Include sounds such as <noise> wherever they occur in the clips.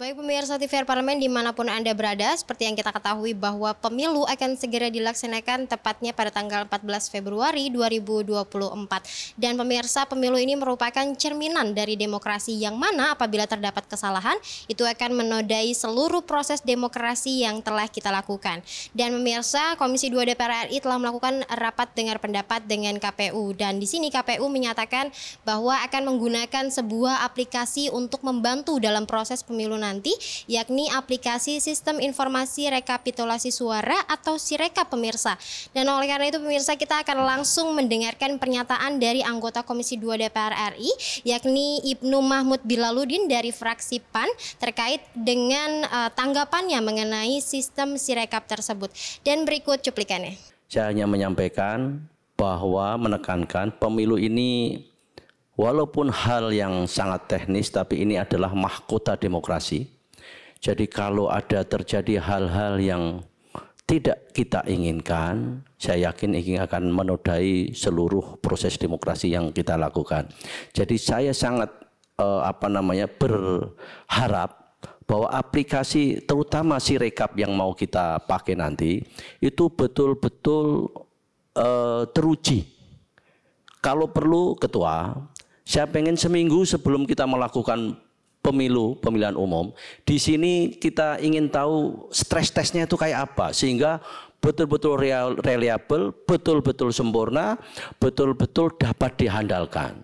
Baik pemirsa tv Parlemen dimanapun Anda berada, seperti yang kita ketahui bahwa pemilu akan segera dilaksanakan tepatnya pada tanggal 14 Februari 2024. Dan pemirsa pemilu ini merupakan cerminan dari demokrasi yang mana apabila terdapat kesalahan, itu akan menodai seluruh proses demokrasi yang telah kita lakukan. Dan pemirsa Komisi 2 DPR RI telah melakukan rapat dengar pendapat dengan KPU. Dan di sini KPU menyatakan bahwa akan menggunakan sebuah aplikasi untuk membantu dalam proses pemilu nanti nanti, yakni aplikasi Sistem Informasi Rekapitulasi Suara atau Sirekap pemirsa. Dan oleh karena itu pemirsa kita akan langsung mendengarkan pernyataan dari anggota Komisi 2 DPR RI, yakni Ibnu Mahmud Bilaludin dari fraksi PAN terkait dengan uh, tanggapannya mengenai sistem Sirekap tersebut. Dan berikut cuplikannya. Saya hanya menyampaikan bahwa menekankan pemilu ini Walaupun hal yang sangat teknis tapi ini adalah mahkota demokrasi. Jadi kalau ada terjadi hal-hal yang tidak kita inginkan, saya yakin ini akan menodai seluruh proses demokrasi yang kita lakukan. Jadi saya sangat eh, apa namanya berharap bahwa aplikasi terutama si rekap yang mau kita pakai nanti itu betul-betul eh, teruji. Kalau perlu ketua, saya pengen seminggu sebelum kita melakukan pemilu, pemilihan umum, di sini kita ingin tahu stres testnya itu kayak apa sehingga betul-betul real, reliable, betul-betul sempurna, betul-betul dapat dihandalkan.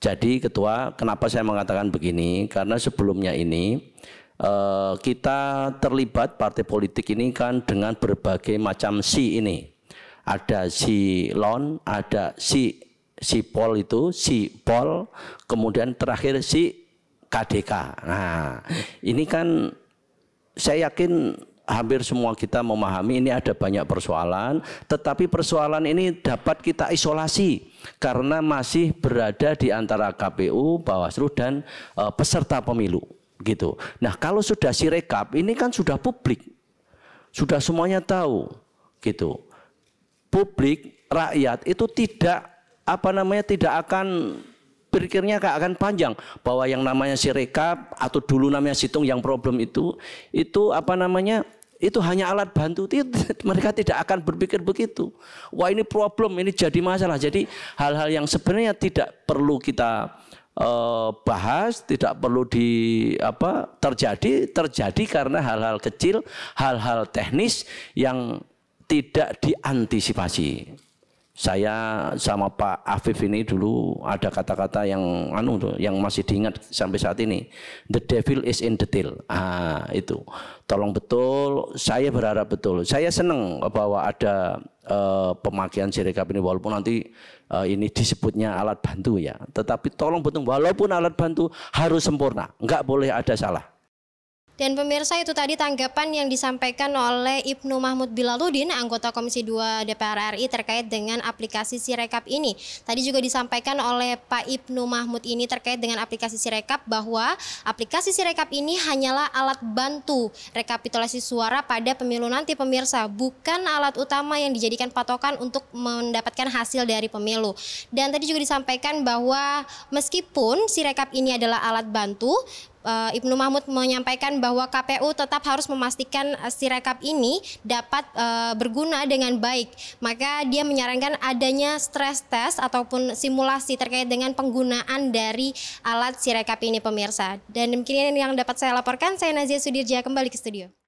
Jadi ketua, kenapa saya mengatakan begini? Karena sebelumnya ini eh, kita terlibat partai politik ini kan dengan berbagai macam si ini. Ada si lon, ada si si Pol itu, si Pol, kemudian terakhir si KDK. Nah, ini kan saya yakin hampir semua kita memahami ini ada banyak persoalan, tetapi persoalan ini dapat kita isolasi karena masih berada di antara KPU, Bawaslu dan e, peserta pemilu gitu. Nah, kalau sudah sirekap ini kan sudah publik. Sudah semuanya tahu gitu. Publik, rakyat itu tidak apa namanya tidak akan berpikirnya akan panjang bahwa yang namanya sirekap atau dulu namanya situng yang problem itu itu apa namanya itu hanya alat bantu <laughs> mereka tidak akan berpikir begitu wah ini problem ini jadi masalah jadi hal-hal yang sebenarnya tidak perlu kita eh, bahas tidak perlu di apa terjadi terjadi karena hal-hal kecil hal-hal teknis yang tidak diantisipasi saya sama Pak Afif ini dulu ada kata-kata yang anu yang masih diingat sampai saat ini. The devil is in detail. Ah, itu. Tolong betul, saya berharap betul. Saya senang bahwa ada uh, pemakaian sirekap ini walaupun nanti uh, ini disebutnya alat bantu ya. Tetapi tolong betul walaupun alat bantu harus sempurna, nggak boleh ada salah. Dan pemirsa itu tadi tanggapan yang disampaikan oleh Ibnu Mahmud Bilaludin, anggota Komisi 2 DPR RI terkait dengan aplikasi Sirekap ini. Tadi juga disampaikan oleh Pak Ibnu Mahmud ini terkait dengan aplikasi Sirekap bahwa aplikasi Sirekap ini hanyalah alat bantu rekapitulasi suara pada pemilu nanti pemirsa, bukan alat utama yang dijadikan patokan untuk mendapatkan hasil dari pemilu. Dan tadi juga disampaikan bahwa meskipun Sirekap ini adalah alat bantu, uh, Ibnu Mahmud menyampaikan bahwa KPU tetap harus memastikan uh, rekap ini dapat uh, berguna dengan baik. Maka dia menyarankan adanya stress test ataupun simulasi terkait dengan penggunaan dari alat si rekap ini pemirsa. Dan demikian yang dapat saya laporkan, saya Nazia Sudirja kembali ke studio.